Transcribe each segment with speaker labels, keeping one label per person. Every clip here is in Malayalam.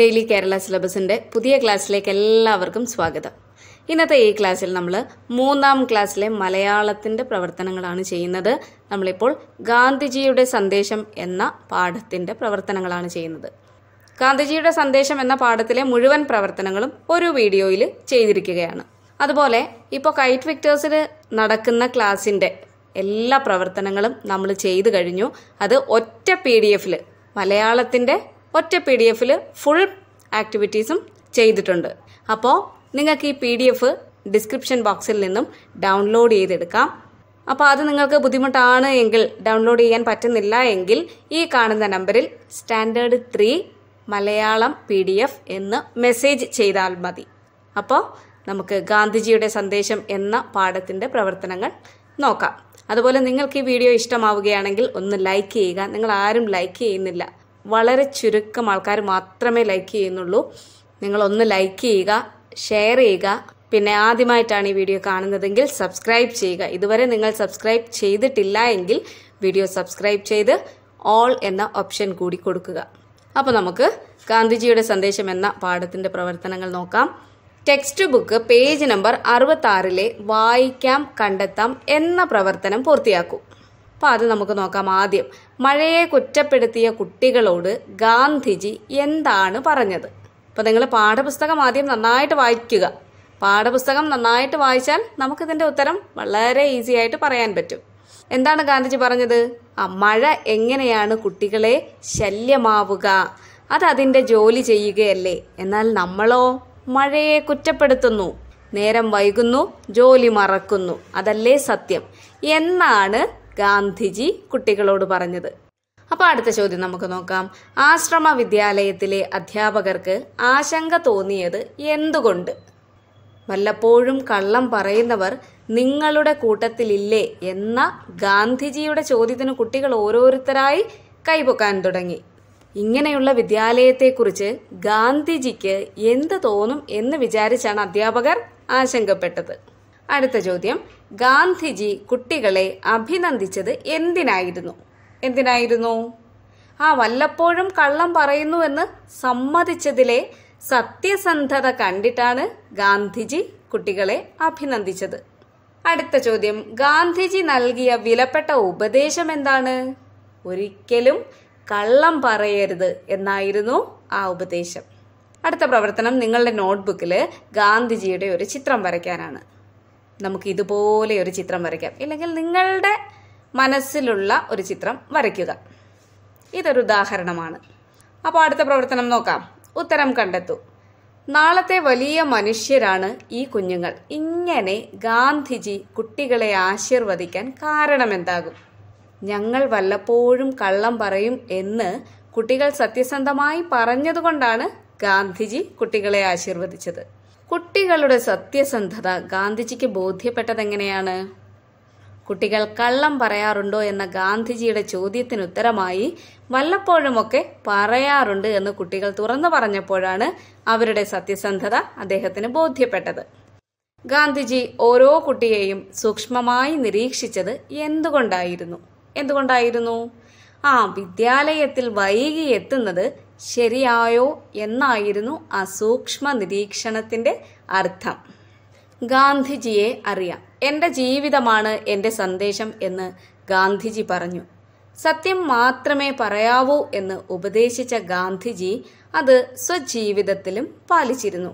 Speaker 1: ഡെയിലി കേരള സിലബസിൻ്റെ പുതിയ ക്ലാസ്സിലേക്ക് എല്ലാവർക്കും സ്വാഗതം ഇന്നത്തെ ഈ ക്ലാസ്സിൽ നമ്മൾ മൂന്നാം ക്ലാസ്സിലെ മലയാളത്തിൻ്റെ പ്രവർത്തനങ്ങളാണ് ചെയ്യുന്നത് നമ്മളിപ്പോൾ ഗാന്ധിജിയുടെ സന്ദേശം എന്ന പാഠത്തിൻ്റെ പ്രവർത്തനങ്ങളാണ് ചെയ്യുന്നത് ഗാന്ധിജിയുടെ സന്ദേശം എന്ന പാഠത്തിലെ മുഴുവൻ പ്രവർത്തനങ്ങളും ഒരു വീഡിയോയിൽ ചെയ്തിരിക്കുകയാണ് അതുപോലെ ഇപ്പോൾ കൈറ്റ് വിക്ടേഴ്സിൽ നടക്കുന്ന ക്ലാസ്സിൻ്റെ എല്ലാ പ്രവർത്തനങ്ങളും നമ്മൾ ചെയ്തു കഴിഞ്ഞു അത് ഒറ്റ പി ഡി എഫിൽ മലയാളത്തിൻ്റെ ഒറ്റ പി ഡി എഫിൽ ഫുൾ ആക്ടിവിറ്റീസും ചെയ്തിട്ടുണ്ട് അപ്പോൾ നിങ്ങൾക്ക് ഈ പി ഡി എഫ് ഡിസ്ക്രിപ്ഷൻ ബോക്സിൽ നിന്നും ഡൗൺലോഡ് ചെയ്തെടുക്കാം അപ്പോൾ അത് നിങ്ങൾക്ക് ബുദ്ധിമുട്ടാണ് എങ്കിൽ ഡൗൺലോഡ് ചെയ്യാൻ പറ്റുന്നില്ല എങ്കിൽ ഈ കാണുന്ന നമ്പറിൽ standard three Malayalam P D F എന്ന് മെസ്സേജ് ചെയ്താൽ മതി അപ്പോൾ നമുക്ക് ഗാന്ധിജിയുടെ സന്ദേശം എന്ന പാഠത്തിൻ്റെ പ്രവർത്തനങ്ങൾ നോക്കാം അതുപോലെ നിങ്ങൾക്ക് ഈ വീഡിയോ ഇഷ്ടമാവുകയാണെങ്കിൽ ഒന്ന് ലൈക്ക് ചെയ്യുക നിങ്ങൾ ആരും ലൈക്ക് ചെയ്യുന്നില്ല വളരെ ചുരുക്കം ആൾക്കാർ മാത്രമേ ലൈക്ക് ചെയ്യുന്നുള്ളൂ നിങ്ങളൊന്ന് ലൈക്ക് ചെയ്യുക ഷെയർ ചെയ്യുക പിന്നെ ആദ്യമായിട്ടാണ് ഈ വീഡിയോ കാണുന്നതെങ്കിൽ സബ്സ്ക്രൈബ് ചെയ്യുക ഇതുവരെ നിങ്ങൾ സബ്സ്ക്രൈബ് ചെയ്തിട്ടില്ല എങ്കിൽ വീഡിയോ സബ്സ്ക്രൈബ് ചെയ്ത് ഓൾ എന്ന ഓപ്ഷൻ കൂടി കൊടുക്കുക അപ്പോൾ നമുക്ക് ഗാന്ധിജിയുടെ സന്ദേശം എന്ന പാഠത്തിന്റെ പ്രവർത്തനങ്ങൾ നോക്കാം ടെക്സ്റ്റ് ബുക്ക് പേജ് നമ്പർ അറുപത്തി വായിക്കാം കണ്ടെത്താം എന്ന പ്രവർത്തനം പൂർത്തിയാക്കൂ അപ്പം അത് നമുക്ക് നോക്കാം ആദ്യം മഴയെ കുറ്റപ്പെടുത്തിയ കുട്ടികളോട് ഗാന്ധിജി എന്താണ് പറഞ്ഞത് അപ്പോൾ നിങ്ങൾ പാഠപുസ്തകം ആദ്യം നന്നായിട്ട് വായിക്കുക പാഠപുസ്തകം നന്നായിട്ട് വായിച്ചാൽ നമുക്കിതിൻ്റെ ഉത്തരം വളരെ ഈസി ആയിട്ട് പറയാൻ പറ്റും എന്താണ് ഗാന്ധിജി പറഞ്ഞത് ആ മഴ എങ്ങനെയാണ് കുട്ടികളെ ശല്യമാവുക അത് അതിൻ്റെ ജോലി ചെയ്യുകയല്ലേ എന്നാൽ നമ്മളോ മഴയെ കുറ്റപ്പെടുത്തുന്നു നേരം വൈകുന്നു ജോലി മറക്കുന്നു അതല്ലേ സത്യം എന്നാണ് ഗാന്ധിജി കുട്ടികളോട് പറഞ്ഞത് അപ്പോൾ അടുത്ത ചോദ്യം നമുക്ക് നോക്കാം ആശ്രമ വിദ്യാലയത്തിലെ അധ്യാപകർക്ക് ആശങ്ക തോന്നിയത് എന്തുകൊണ്ട് വല്ലപ്പോഴും കള്ളം പറയുന്നവർ നിങ്ങളുടെ കൂട്ടത്തിലില്ലേ എന്ന ഗാന്ധിജിയുടെ ചോദ്യത്തിന് കുട്ടികൾ ഓരോരുത്തരായി കൈപൊക്കാൻ തുടങ്ങി ഇങ്ങനെയുള്ള വിദ്യാലയത്തെക്കുറിച്ച് ഗാന്ധിജിക്ക് എന്ത് തോന്നും എന്ന് വിചാരിച്ചാണ് അധ്യാപകർ ആശങ്കപ്പെട്ടത് അടുത്ത ചോദ്യം ഗാന്ധിജി കുട്ടികളെ അഭിനന്ദിച്ചത് എന്തിനായിരുന്നു എന്തിനായിരുന്നു ആ വല്ലപ്പോഴും കള്ളം പറയുന്നുവെന്ന് സമ്മതിച്ചതിലെ സത്യസന്ധത കണ്ടിട്ടാണ് ഗാന്ധിജി കുട്ടികളെ അഭിനന്ദിച്ചത് അടുത്ത ചോദ്യം ഗാന്ധിജി നൽകിയ വിലപ്പെട്ട ഉപദേശം എന്താണ് ഒരിക്കലും കള്ളം പറയരുത് എന്നായിരുന്നു ആ ഉപദേശം അടുത്ത പ്രവർത്തനം നിങ്ങളുടെ നോട്ട്ബുക്കിൽ ഗാന്ധിജിയുടെ ഒരു ചിത്രം വരയ്ക്കാനാണ് നമുക്ക് ഇതുപോലെ ഒരു ചിത്രം വരയ്ക്കാം ഇല്ലെങ്കിൽ നിങ്ങളുടെ മനസ്സിലുള്ള ഒരു ചിത്രം വരയ്ക്കുക ഇതൊരു ഉദാഹരണമാണ് അപ്പോൾ അടുത്ത പ്രവർത്തനം നോക്കാം ഉത്തരം കണ്ടെത്തൂ നാളത്തെ വലിയ മനുഷ്യരാണ് ഈ കുഞ്ഞുങ്ങൾ ഇങ്ങനെ ഗാന്ധിജി കുട്ടികളെ ആശീർവദിക്കാൻ കാരണമെന്താകും ഞങ്ങൾ വല്ലപ്പോഴും കള്ളം പറയും എന്ന് കുട്ടികൾ സത്യസന്ധമായി പറഞ്ഞതുകൊണ്ടാണ് ഗാന്ധിജി കുട്ടികളെ ആശീർവദിച്ചത് കുട്ടികളുടെ സത്യസന്ധത ഗാന്ധിജിക്ക് ബോധ്യപ്പെട്ടതെങ്ങനെയാണ് കുട്ടികൾ കള്ളം പറയാറുണ്ടോ എന്ന ഗാന്ധിജിയുടെ ചോദ്യത്തിന് ഉത്തരമായി വല്ലപ്പോഴുമൊക്കെ പറയാറുണ്ട് എന്ന് കുട്ടികൾ തുറന്നു പറഞ്ഞപ്പോഴാണ് അവരുടെ സത്യസന്ധത അദ്ദേഹത്തിന് ബോധ്യപ്പെട്ടത് ഗാന്ധിജി ഓരോ കുട്ടിയെയും സൂക്ഷ്മമായി നിരീക്ഷിച്ചത് എന്തുകൊണ്ടായിരുന്നു എന്തുകൊണ്ടായിരുന്നു ആ വിദ്യാലയത്തിൽ വൈകി എത്തുന്നത് ശരിയായോ എന്നായിരുന്നു അസൂക്ഷ്മ നിരീക്ഷണത്തിൻ്റെ അർത്ഥം ഗാന്ധിജിയെ അറിയാം എൻ്റെ ജീവിതമാണ് എൻ്റെ സന്ദേശം എന്ന് ഗാന്ധിജി പറഞ്ഞു സത്യം മാത്രമേ പറയാവൂ എന്ന് ഉപദേശിച്ച ഗാന്ധിജി അത് സ്വജീവിതത്തിലും പാലിച്ചിരുന്നു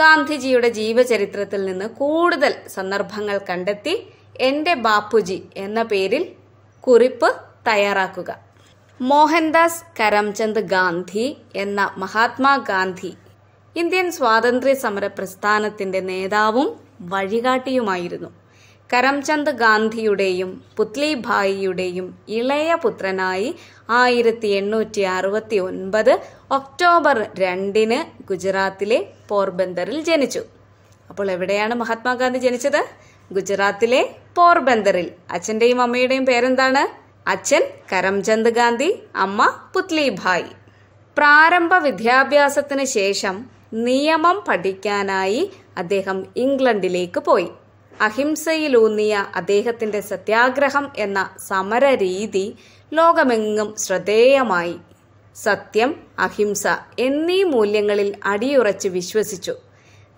Speaker 1: ഗാന്ധിജിയുടെ ജീവചരിത്രത്തിൽ നിന്ന് കൂടുതൽ സന്ദർഭങ്ങൾ കണ്ടെത്തി എൻ്റെ ബാപ്പുജി എന്ന പേരിൽ കുറിപ്പ് തയ്യാറാക്കുക മോഹൻദാസ് കരംചന്ദ് ഗാന്ധി എന്ന മഹാത്മാഗാന്ധി ഇന്ത്യൻ സ്വാതന്ത്ര്യ സമര പ്രസ്ഥാനത്തിന്റെ നേതാവും വഴികാട്ടിയുമായിരുന്നു കരംചന്ദ് ഗാന്ധിയുടെയും ഭായിയുടെയും ഇളയ പുത്രനായി ആയിരത്തി എണ്ണൂറ്റി അറുപത്തി ഒൻപത് ഒക്ടോബർ രണ്ടിന് ഗുജറാത്തിലെ പോർബന്ദറിൽ ജനിച്ചു അപ്പോൾ എവിടെയാണ് മഹാത്മാഗാന്ധി ജനിച്ചത് ഗുജറാത്തിലെ പോർബന്ദറിൽ അച്ഛൻ്റെയും അമ്മയുടെയും പേരെന്താണ് അച്ഛൻ കരംചന്ദ് ഗാന്ധി അമ്മ പുത്ലിഭായ് പ്രാരംഭ വിദ്യാഭ്യാസത്തിന് ശേഷം നിയമം പഠിക്കാനായി അദ്ദേഹം ഇംഗ്ലണ്ടിലേക്ക് പോയി അഹിംസയിലൂന്നിയ അദ്ദേഹത്തിൻ്റെ സത്യാഗ്രഹം എന്ന സമര രീതി ലോകമെങ്ങും ശ്രദ്ധേയമായി സത്യം അഹിംസ എന്നീ മൂല്യങ്ങളിൽ അടിയുറച്ച് വിശ്വസിച്ചു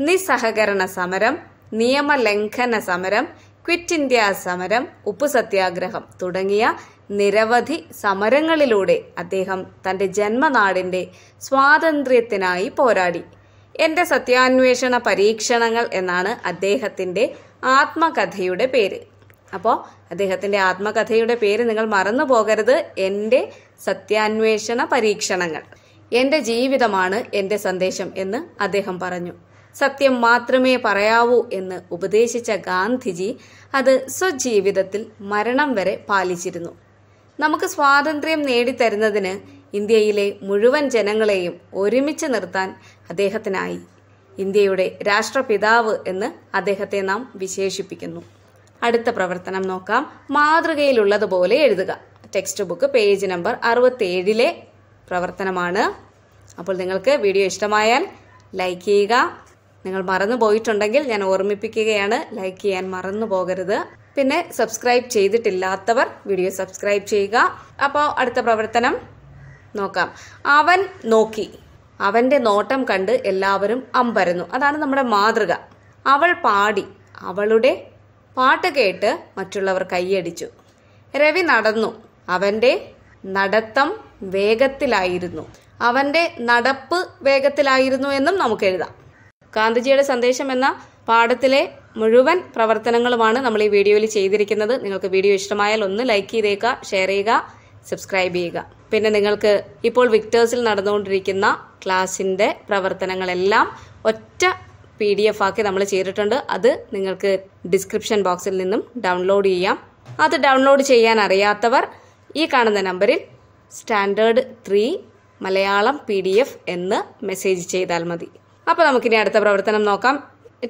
Speaker 1: നിസ്സഹകരണ സമരം നിയമലംഘന സമരം ക്വിറ്റ് ഇന്ത്യ സമരം സത്യാഗ്രഹം തുടങ്ങിയ നിരവധി സമരങ്ങളിലൂടെ അദ്ദേഹം തൻ്റെ ജന്മനാടിൻ്റെ സ്വാതന്ത്ര്യത്തിനായി പോരാടി എൻ്റെ സത്യാന്വേഷണ പരീക്ഷണങ്ങൾ എന്നാണ് അദ്ദേഹത്തിൻ്റെ ആത്മകഥയുടെ പേര് അപ്പോൾ അദ്ദേഹത്തിൻ്റെ ആത്മകഥയുടെ പേര് നിങ്ങൾ മറന്നു പോകരുത് എൻ്റെ സത്യാന്വേഷണ പരീക്ഷണങ്ങൾ എൻ്റെ ജീവിതമാണ് എൻ്റെ സന്ദേശം എന്ന് അദ്ദേഹം പറഞ്ഞു സത്യം മാത്രമേ പറയാവൂ എന്ന് ഉപദേശിച്ച ഗാന്ധിജി അത് സ്വജീവിതത്തിൽ മരണം വരെ പാലിച്ചിരുന്നു നമുക്ക് സ്വാതന്ത്ര്യം നേടിത്തരുന്നതിന് ഇന്ത്യയിലെ മുഴുവൻ ജനങ്ങളെയും ഒരുമിച്ച് നിർത്താൻ അദ്ദേഹത്തിനായി ഇന്ത്യയുടെ രാഷ്ട്രപിതാവ് എന്ന് അദ്ദേഹത്തെ നാം വിശേഷിപ്പിക്കുന്നു അടുത്ത പ്രവർത്തനം നോക്കാം മാതൃകയിലുള്ളതുപോലെ എഴുതുക ടെക്സ്റ്റ് ബുക്ക് പേജ് നമ്പർ അറുപത്തേഴിലെ പ്രവർത്തനമാണ് അപ്പോൾ നിങ്ങൾക്ക് വീഡിയോ ഇഷ്ടമായാൽ ലൈക്ക് ചെയ്യുക നിങ്ങൾ മറന്നു പോയിട്ടുണ്ടെങ്കിൽ ഞാൻ ഓർമ്മിപ്പിക്കുകയാണ് ലൈക്ക് ചെയ്യാൻ മറന്നു പോകരുത് പിന്നെ സബ്സ്ക്രൈബ് ചെയ്തിട്ടില്ലാത്തവർ വീഡിയോ സബ്സ്ക്രൈബ് ചെയ്യുക അപ്പോൾ അടുത്ത പ്രവർത്തനം നോക്കാം അവൻ നോക്കി അവൻ്റെ നോട്ടം കണ്ട് എല്ലാവരും അമ്പരന്നു അതാണ് നമ്മുടെ മാതൃക അവൾ പാടി അവളുടെ പാട്ട് കേട്ട് മറ്റുള്ളവർ കൈയടിച്ചു രവി നടന്നു അവൻ്റെ നടത്തം വേഗത്തിലായിരുന്നു അവൻ്റെ നടപ്പ് വേഗത്തിലായിരുന്നു എന്നും നമുക്ക് എഴുതാം ഗാന്ധിജിയുടെ സന്ദേശം എന്ന പാഠത്തിലെ മുഴുവൻ പ്രവർത്തനങ്ങളുമാണ് നമ്മൾ ഈ വീഡിയോയിൽ ചെയ്തിരിക്കുന്നത് നിങ്ങൾക്ക് വീഡിയോ ഇഷ്ടമായാൽ ഒന്ന് ലൈക്ക് ചെയ്തേക്കുക ഷെയർ ചെയ്യുക സബ്സ്ക്രൈബ് ചെയ്യുക പിന്നെ നിങ്ങൾക്ക് ഇപ്പോൾ വിക്ടേഴ്സിൽ നടന്നുകൊണ്ടിരിക്കുന്ന ക്ലാസിൻ്റെ പ്രവർത്തനങ്ങളെല്ലാം ഒറ്റ പി ഡി എഫ് ആക്കി നമ്മൾ ചെയ്തിട്ടുണ്ട് അത് നിങ്ങൾക്ക് ഡിസ്ക്രിപ്ഷൻ ബോക്സിൽ നിന്നും ഡൗൺലോഡ് ചെയ്യാം അത് ഡൗൺലോഡ് ചെയ്യാൻ അറിയാത്തവർ ഈ കാണുന്ന നമ്പറിൽ standard three Malayalam P D F എന്ന് മെസ്സേജ് ചെയ്താൽ മതി അപ്പോൾ നമുക്കിനി അടുത്ത പ്രവർത്തനം നോക്കാം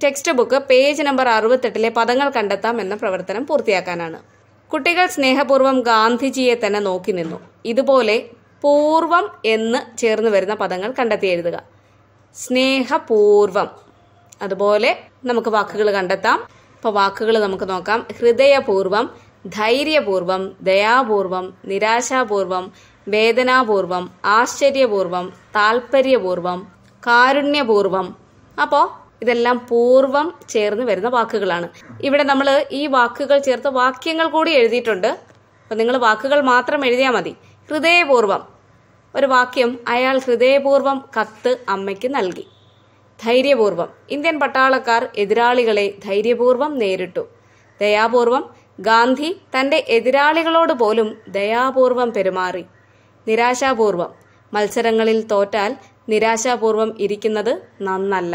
Speaker 1: ടെക്സ്റ്റ് ബുക്ക് പേജ് നമ്പർ അറുപത്തെട്ടിലെ പദങ്ങൾ കണ്ടെത്താം എന്ന പ്രവർത്തനം പൂർത്തിയാക്കാനാണ് കുട്ടികൾ സ്നേഹപൂർവ്വം ഗാന്ധിജിയെ തന്നെ നോക്കി നിന്നു ഇതുപോലെ പൂർവം എന്ന് ചേർന്ന് വരുന്ന പദങ്ങൾ കണ്ടെത്തി എഴുതുക സ്നേഹപൂർവം അതുപോലെ നമുക്ക് വാക്കുകൾ കണ്ടെത്താം അപ്പോൾ വാക്കുകൾ നമുക്ക് നോക്കാം ഹൃദയപൂർവം ധൈര്യപൂർവം ദയാപൂർവം നിരാശാപൂർവം വേദനാപൂർവം ആശ്ചര്യപൂർവം താല്പര്യപൂർവം കാരുണ്യപൂർവം അപ്പോൾ ഇതെല്ലാം പൂർവം ചേർന്ന് വരുന്ന വാക്കുകളാണ് ഇവിടെ നമ്മൾ ഈ വാക്കുകൾ ചേർത്ത് വാക്യങ്ങൾ കൂടി എഴുതിയിട്ടുണ്ട് അപ്പം നിങ്ങൾ വാക്കുകൾ മാത്രം എഴുതിയാൽ മതി ഹൃദയപൂർവം ഒരു വാക്യം അയാൾ ഹൃദയപൂർവം കത്ത് അമ്മയ്ക്ക് നൽകി ധൈര്യപൂർവം ഇന്ത്യൻ പട്ടാളക്കാർ എതിരാളികളെ ധൈര്യപൂർവം നേരിട്ടു ദയാപൂർവം ഗാന്ധി തന്റെ എതിരാളികളോട് പോലും ദയാപൂർവം പെരുമാറി നിരാശാപൂർവം മത്സരങ്ങളിൽ തോറ്റാൽ നിരാശാപൂർവം ഇരിക്കുന്നത് നന്നല്ല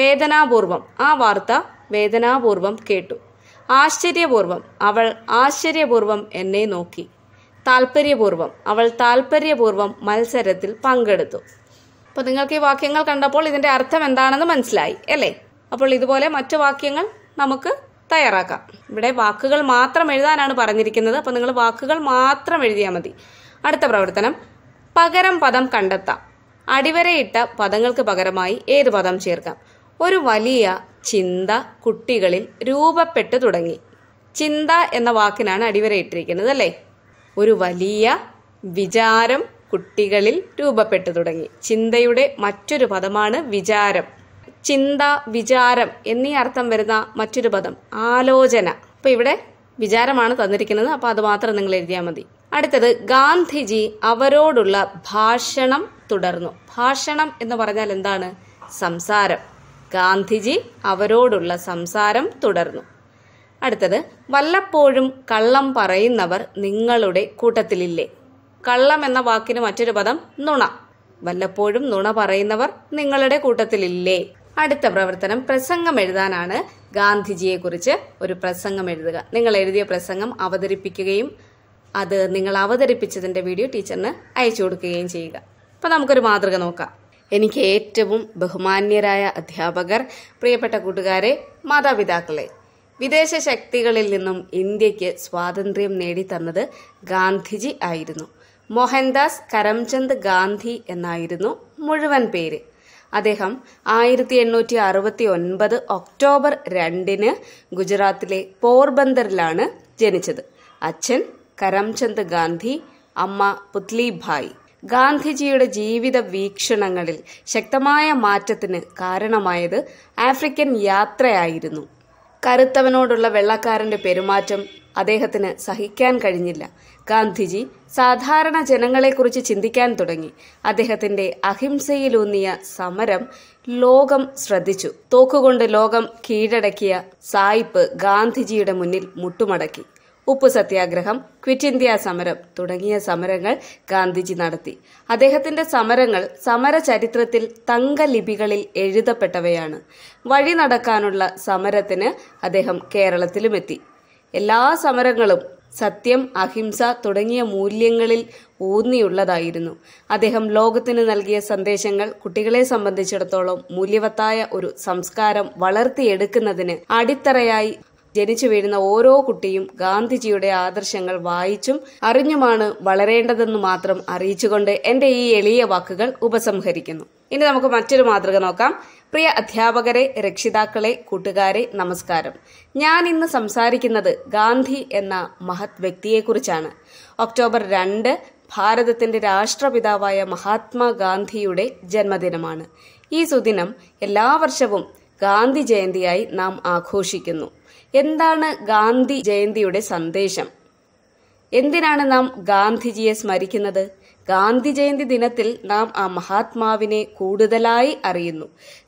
Speaker 1: വേദനാപൂർവം ആ വാർത്ത വേദനാപൂർവം കേട്ടു ആശ്ചര്യപൂർവം അവൾ ആശ്ചര്യപൂർവം എന്നെ നോക്കി താല്പര്യപൂർവം അവൾ താല്പര്യപൂർവം മത്സരത്തിൽ പങ്കെടുത്തു അപ്പോൾ നിങ്ങൾക്ക് ഈ വാക്യങ്ങൾ കണ്ടപ്പോൾ ഇതിൻ്റെ അർത്ഥം എന്താണെന്ന് മനസ്സിലായി അല്ലേ അപ്പോൾ ഇതുപോലെ മറ്റു വാക്യങ്ങൾ നമുക്ക് തയ്യാറാക്കാം ഇവിടെ വാക്കുകൾ മാത്രം എഴുതാനാണ് പറഞ്ഞിരിക്കുന്നത് അപ്പോൾ നിങ്ങൾ വാക്കുകൾ മാത്രം എഴുതിയാൽ മതി അടുത്ത പ്രവർത്തനം പകരം പദം കണ്ടെത്താം അടിവരയിട്ട പദങ്ങൾക്ക് പകരമായി ഏത് പദം ചേർക്കാം ഒരു വലിയ ചിന്ത കുട്ടികളിൽ രൂപപ്പെട്ടു തുടങ്ങി ചിന്ത എന്ന വാക്കിനാണ് അടിവരയിട്ടിരിക്കുന്നത് അല്ലേ ഒരു വലിയ വിചാരം കുട്ടികളിൽ രൂപപ്പെട്ടു തുടങ്ങി ചിന്തയുടെ മറ്റൊരു പദമാണ് വിചാരം ചിന്ത വിചാരം എന്നീ അർത്ഥം വരുന്ന മറ്റൊരു പദം ആലോചന അപ്പൊ ഇവിടെ വിചാരമാണ് തന്നിരിക്കുന്നത് അപ്പൊ അത് മാത്രം നിങ്ങൾ എഴുതിയാൽ മതി അടുത്തത് ഗാന്ധിജി അവരോടുള്ള ഭാഷണം തുടർന്നു ഭാഷണം എന്ന് പറഞ്ഞാൽ എന്താണ് സംസാരം ഗാന്ധിജി അവരോടുള്ള സംസാരം തുടർന്നു അടുത്തത് വല്ലപ്പോഴും കള്ളം പറയുന്നവർ നിങ്ങളുടെ കൂട്ടത്തിലില്ലേ കള്ളം എന്ന വാക്കിന് മറ്റൊരു പദം നുണ വല്ലപ്പോഴും നുണ പറയുന്നവർ നിങ്ങളുടെ കൂട്ടത്തിലില്ലേ അടുത്ത പ്രവർത്തനം പ്രസംഗം എഴുതാനാണ് ഗാന്ധിജിയെ കുറിച്ച് ഒരു പ്രസംഗം എഴുതുക നിങ്ങൾ എഴുതിയ പ്രസംഗം അവതരിപ്പിക്കുകയും അത് നിങ്ങൾ അവതരിപ്പിച്ചതിന്റെ വീഡിയോ ടീച്ചറിന് അയച്ചു കൊടുക്കുകയും ചെയ്യുക അപ്പോൾ നമുക്കൊരു മാതൃക നോക്കാം എനിക്ക് ഏറ്റവും ബഹുമാന്യരായ അധ്യാപകർ പ്രിയപ്പെട്ട കൂട്ടുകാരെ മാതാപിതാക്കളെ വിദേശ ശക്തികളിൽ നിന്നും ഇന്ത്യക്ക് സ്വാതന്ത്ര്യം നേടിത്തന്നത് ഗാന്ധിജി ആയിരുന്നു മോഹൻദാസ് കരംചന്ദ് ഗാന്ധി എന്നായിരുന്നു മുഴുവൻ പേര് അദ്ദേഹം ആയിരത്തി എണ്ണൂറ്റി അറുപത്തി ഒൻപത് ഒക്ടോബർ രണ്ടിന് ഗുജറാത്തിലെ പോർബന്ദറിലാണ് ജനിച്ചത് അച്ഛൻ കരംചന്ദ് ഗാന്ധി അമ്മ പുത്ലിഭായ് ഗാന്ധിജിയുടെ ജീവിത വീക്ഷണങ്ങളിൽ ശക്തമായ മാറ്റത്തിന് കാരണമായത് ആഫ്രിക്കൻ യാത്രയായിരുന്നു കറുത്തവനോടുള്ള വെള്ളക്കാരന്റെ പെരുമാറ്റം അദ്ദേഹത്തിന് സഹിക്കാൻ കഴിഞ്ഞില്ല ഗാന്ധിജി സാധാരണ ജനങ്ങളെക്കുറിച്ച് ചിന്തിക്കാൻ തുടങ്ങി അദ്ദേഹത്തിന്റെ അഹിംസയിലൂന്നിയ സമരം ലോകം ശ്രദ്ധിച്ചു തോക്കുകൊണ്ട് ലോകം കീഴടക്കിയ സായിപ്പ് ഗാന്ധിജിയുടെ മുന്നിൽ മുട്ടുമടക്കി ഉപ്പു സത്യാഗ്രഹം ക്വിറ്റ് ഇന്ത്യ സമരം തുടങ്ങിയ സമരങ്ങൾ ഗാന്ധിജി നടത്തി അദ്ദേഹത്തിന്റെ സമരങ്ങൾ സമര ചരിത്രത്തിൽ തങ്കലിപികളിൽ എഴുതപ്പെട്ടവയാണ് വഴി നടക്കാനുള്ള സമരത്തിന് അദ്ദേഹം കേരളത്തിലുമെത്തി എല്ലാ സമരങ്ങളും സത്യം അഹിംസ തുടങ്ങിയ മൂല്യങ്ങളിൽ ഊന്നിയുള്ളതായിരുന്നു അദ്ദേഹം ലോകത്തിന് നൽകിയ സന്ദേശങ്ങൾ കുട്ടികളെ സംബന്ധിച്ചിടത്തോളം മൂല്യവത്തായ ഒരു സംസ്കാരം വളർത്തിയെടുക്കുന്നതിന് അടിത്തറയായി ജനിച്ചു വീഴുന്ന ഓരോ കുട്ടിയും ഗാന്ധിജിയുടെ ആദർശങ്ങൾ വായിച്ചും അറിഞ്ഞുമാണ് വളരേണ്ടതെന്ന് മാത്രം അറിയിച്ചുകൊണ്ട് എന്റെ ഈ എളിയ വാക്കുകൾ ഉപസംഹരിക്കുന്നു ഇനി നമുക്ക് മറ്റൊരു മാതൃക നോക്കാം പ്രിയ അധ്യാപകരെ രക്ഷിതാക്കളെ കൂട്ടുകാരെ നമസ്കാരം ഞാൻ ഇന്ന് സംസാരിക്കുന്നത് ഗാന്ധി എന്ന മഹത് വ്യക്തിയെക്കുറിച്ചാണ് ഒക്ടോബർ രണ്ട് ഭാരതത്തിന്റെ രാഷ്ട്രപിതാവായ മഹാത്മാഗാന്ധിയുടെ ജന്മദിനമാണ് ഈ സുദിനം എല്ലാ വർഷവും ഗാന്ധി ജയന്തിയായി നാം ആഘോഷിക്കുന്നു എന്താണ് ഗാന്ധി ജയന്തിയുടെ സന്ദേശം എന്തിനാണ് നാം ഗാന്ധിജിയെ സ്മരിക്കുന്നത് ഗാന്ധി ജയന്തി ദിനത്തിൽ നാം ആ മഹാത്മാവിനെ കൂടുതലായി അറിയുന്നു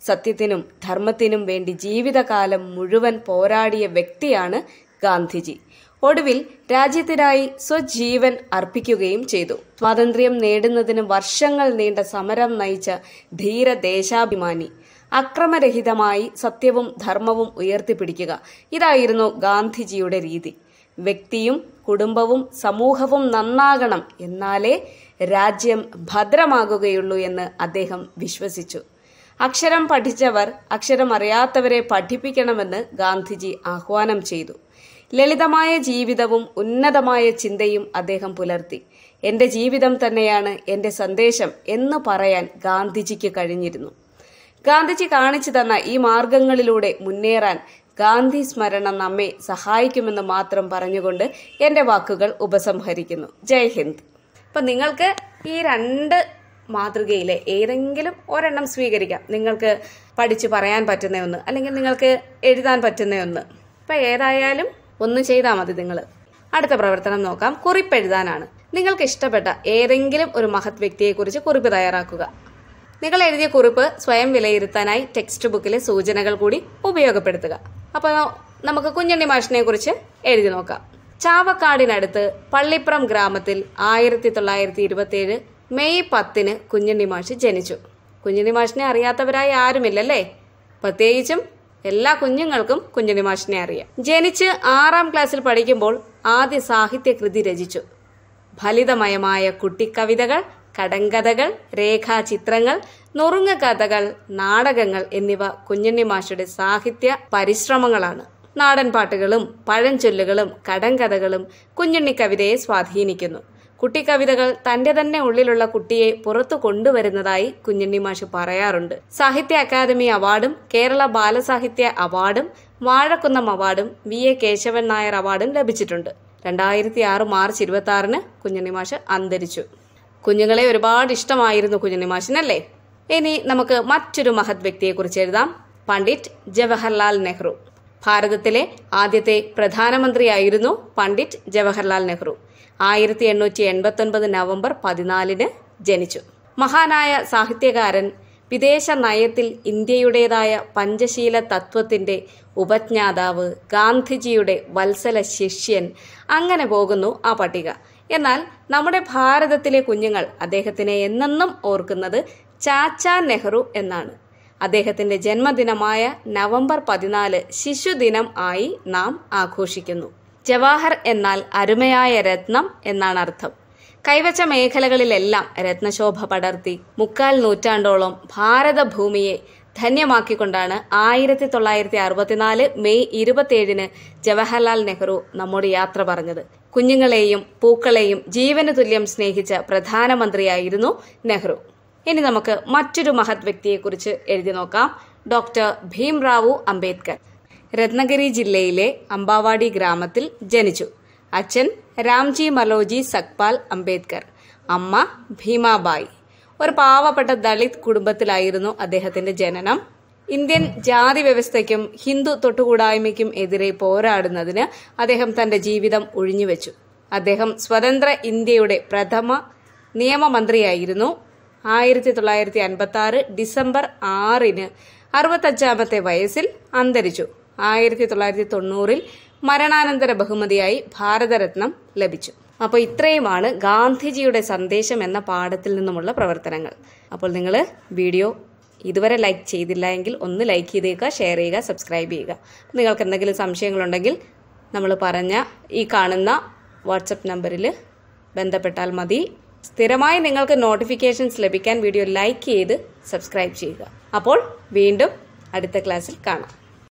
Speaker 1: സത്യത്തിനും ധർമ്മത്തിനും വേണ്ടി ജീവിതകാലം മുഴുവൻ പോരാടിയ വ്യക്തിയാണ് ഗാന്ധിജി ഒടുവിൽ രാജ്യത്തിനായി സ്വജീവൻ അർപ്പിക്കുകയും ചെയ്തു സ്വാതന്ത്ര്യം നേടുന്നതിന് വർഷങ്ങൾ നീണ്ട സമരം നയിച്ച ധീര ദേശാഭിമാനി അക്രമരഹിതമായി സത്യവും ധർമ്മവും ഉയർത്തിപ്പിടിക്കുക ഇതായിരുന്നു ഗാന്ധിജിയുടെ രീതി വ്യക്തിയും കുടുംബവും സമൂഹവും നന്നാകണം എന്നാലേ രാജ്യം ഭദ്രമാകുകയുള്ളൂ എന്ന് അദ്ദേഹം വിശ്വസിച്ചു അക്ഷരം പഠിച്ചവർ അക്ഷരം അറിയാത്തവരെ പഠിപ്പിക്കണമെന്ന് ഗാന്ധിജി ആഹ്വാനം ചെയ്തു ലളിതമായ ജീവിതവും ഉന്നതമായ ചിന്തയും അദ്ദേഹം പുലർത്തി എന്റെ ജീവിതം തന്നെയാണ് എന്റെ സന്ദേശം എന്ന് പറയാൻ ഗാന്ധിജിക്ക് കഴിഞ്ഞിരുന്നു ഗാന്ധിജി കാണിച്ചു തന്ന ഈ മാർഗങ്ങളിലൂടെ മുന്നേറാൻ ഗാന്ധി സ്മരണ നമ്മെ സഹായിക്കുമെന്ന് മാത്രം പറഞ്ഞുകൊണ്ട് എൻ്റെ വാക്കുകൾ ഉപസംഹരിക്കുന്നു ജയ് ഹിന്ദ് അപ്പം നിങ്ങൾക്ക് ഈ രണ്ട് മാതൃകയിലെ ഏതെങ്കിലും ഒരെണ്ണം സ്വീകരിക്കാം നിങ്ങൾക്ക് പഠിച്ചു പറയാൻ പറ്റുന്ന ഒന്ന് അല്ലെങ്കിൽ നിങ്ങൾക്ക് എഴുതാൻ പറ്റുന്ന ഒന്ന് ഇപ്പം ഏതായാലും ഒന്ന് ചെയ്താൽ മതി നിങ്ങൾ അടുത്ത പ്രവർത്തനം നോക്കാം കുറിപ്പ് എഴുതാനാണ് നിങ്ങൾക്ക് ഇഷ്ടപ്പെട്ട ഏതെങ്കിലും ഒരു മഹത് വ്യക്തിയെക്കുറിച്ച് കുറിപ്പ് തയ്യാറാക്കുക നിങ്ങൾ എഴുതിയ കുറിപ്പ് സ്വയം വിലയിരുത്താനായി ടെക്സ്റ്റ് ബുക്കിലെ സൂചനകൾ കൂടി ഉപയോഗപ്പെടുത്തുക അപ്പോൾ നമുക്ക് കുഞ്ഞണ്ണി മാഷിനെ കുറിച്ച് എഴുതി നോക്കാം ചാവക്കാടിനടുത്ത് പള്ളിപ്പുറം ഗ്രാമത്തിൽ ആയിരത്തി തൊള്ളായിരത്തി ഏഴ് മെയ് പത്തിന് കുഞ്ഞണ്ണി മാഷ് ജനിച്ചു കുഞ്ഞണ്ണി മാഷിനെ അറിയാത്തവരായി ആരുമില്ലല്ലേ പ്രത്യേകിച്ചും എല്ലാ കുഞ്ഞുങ്ങൾക്കും കുഞ്ഞണ്ണി മാഷിനെ അറിയാം ജനിച്ച് ആറാം ക്ലാസ്സിൽ പഠിക്കുമ്പോൾ ആദ്യ സാഹിത്യകൃതി രചിച്ചു ഫലിതമയമായ കുട്ടിക്കവിതകൾ കടങ്കഥകൾ രേഖാചിത്രങ്ങൾ കഥകൾ നാടകങ്ങൾ എന്നിവ കുഞ്ഞുണ്ണി മാഷയുടെ സാഹിത്യ പരിശ്രമങ്ങളാണ് നാടൻ പാട്ടുകളും പഴഞ്ചൊല്ലുകളും കടങ്കഥകളും കുഞ്ഞുണ്ണി കവിതയെ സ്വാധീനിക്കുന്നു കുട്ടിക്കവിതകൾ തന്റെ തന്നെ ഉള്ളിലുള്ള കുട്ടിയെ പുറത്തു കൊണ്ടുവരുന്നതായി കുഞ്ഞുണ്ണി മാഷ് പറയാറുണ്ട് സാഹിത്യ അക്കാദമി അവാർഡും കേരള ബാലസാഹിത്യ അവാർഡും വാഴക്കുന്നം അവാർഡും വി എ കേശവൻ നായർ അവാർഡും ലഭിച്ചിട്ടുണ്ട് രണ്ടായിരത്തി ആറ് മാർച്ച് ഇരുപത്തി ആറിന് കുഞ്ഞുണ്ണി മാഷ് അന്തരിച്ചു കുഞ്ഞുങ്ങളെ ഒരുപാട് ഇഷ്ടമായിരുന്നു കുഞ്ഞുണ്ണിമാഷിനല്ലേ ഇനി നമുക്ക് മറ്റൊരു മഹത് വ്യക്തിയെക്കുറിച്ച് എഴുതാം പണ്ഡിറ്റ് ജവഹർലാൽ നെഹ്റു ഭാരതത്തിലെ ആദ്യത്തെ പ്രധാനമന്ത്രിയായിരുന്നു പണ്ഡിറ്റ് ജവഹർലാൽ നെഹ്റു ആയിരത്തി എണ്ണൂറ്റി ഒൻപത് നവംബർ പതിനാലിന് ജനിച്ചു മഹാനായ സാഹിത്യകാരൻ വിദേശ നയത്തിൽ ഇന്ത്യയുടേതായ പഞ്ചശീല തത്വത്തിന്റെ ഉപജ്ഞാതാവ് ഗാന്ധിജിയുടെ വത്സല ശിഷ്യൻ അങ്ങനെ പോകുന്നു ആ പട്ടിക എന്നാൽ നമ്മുടെ ഭാരതത്തിലെ കുഞ്ഞുങ്ങൾ അദ്ദേഹത്തിനെ എന്നെന്നും ഓർക്കുന്നത് ചാച്ച നെഹ്റു എന്നാണ് അദ്ദേഹത്തിന്റെ ജന്മദിനമായ നവംബർ പതിനാല് ശിശുദിനം ആയി നാം ആഘോഷിക്കുന്നു ജവാഹർ എന്നാൽ അരുമയായ രത്നം എന്നാണ് അർത്ഥം കൈവച്ച മേഖലകളിലെല്ലാം രത്നശോഭ പടർത്തി മുക്കാൽ നൂറ്റാണ്ടോളം ഭാരതഭൂമിയെ ധന്യമാക്കിക്കൊണ്ടാണ് ആയിരത്തി തൊള്ളായിരത്തി അറുപത്തിനാല് മെയ് ഏഴിന് ജവഹർലാൽ നെഹ്റു നമ്മോട് യാത്ര പറഞ്ഞത് കുഞ്ഞുങ്ങളെയും പൂക്കളെയും ജീവന തുല്യം സ്നേഹിച്ച പ്രധാനമന്ത്രിയായിരുന്നു നെഹ്റു ഇനി നമുക്ക് മറ്റൊരു മഹത് വ്യക്തിയെക്കുറിച്ച് എഴുതി നോക്കാം ഡോക്ടർ ഭീംറാവു അംബേദ്കർ രത്നഗിരി ജില്ലയിലെ അംബാവാടി ഗ്രാമത്തിൽ ജനിച്ചു അച്ഛൻ രാംജി മലോജി സക്പാൽ അംബേദ്കർ അമ്മ ഭീമാബായി ഒരു പാവപ്പെട്ട ദളിത് കുടുംബത്തിലായിരുന്നു അദ്ദേഹത്തിന്റെ ജനനം ഇന്ത്യൻ ജാതി വ്യവസ്ഥയ്ക്കും ഹിന്ദു തൊട്ടുകൂടായ്മയ്ക്കും എതിരെ പോരാടുന്നതിന് അദ്ദേഹം തന്റെ ജീവിതം ഒഴിഞ്ഞുവെച്ചു അദ്ദേഹം സ്വതന്ത്ര ഇന്ത്യയുടെ പ്രഥമ നിയമമന്ത്രിയായിരുന്നു ആയിരത്തി തൊള്ളായിരത്തി അൻപത്തി ആറ് ഡിസംബർ ആറിന് അറുപത്തഞ്ചാമത്തെ വയസ്സിൽ അന്തരിച്ചു ആയിരത്തി തൊള്ളായിരത്തി തൊണ്ണൂറിൽ മരണാനന്തര ബഹുമതിയായി ഭാരതരത്നം ലഭിച്ചു അപ്പോൾ ഇത്രയുമാണ് ഗാന്ധിജിയുടെ സന്ദേശം എന്ന പാഠത്തിൽ നിന്നുമുള്ള പ്രവർത്തനങ്ങൾ അപ്പോൾ നിങ്ങൾ വീഡിയോ ഇതുവരെ ലൈക്ക് ചെയ്തില്ല എങ്കിൽ ഒന്ന് ലൈക്ക് ചെയ്തേക്കുക ഷെയർ ചെയ്യുക സബ്സ്ക്രൈബ് ചെയ്യുക നിങ്ങൾക്ക് എന്തെങ്കിലും സംശയങ്ങളുണ്ടെങ്കിൽ നമ്മൾ പറഞ്ഞ ഈ കാണുന്ന വാട്സപ്പ് നമ്പറിൽ ബന്ധപ്പെട്ടാൽ മതി സ്ഥിരമായി നിങ്ങൾക്ക് നോട്ടിഫിക്കേഷൻസ് ലഭിക്കാൻ വീഡിയോ ലൈക്ക് ചെയ്ത് സബ്സ്ക്രൈബ് ചെയ്യുക അപ്പോൾ വീണ്ടും അടുത്ത ക്ലാസ്സിൽ കാണാം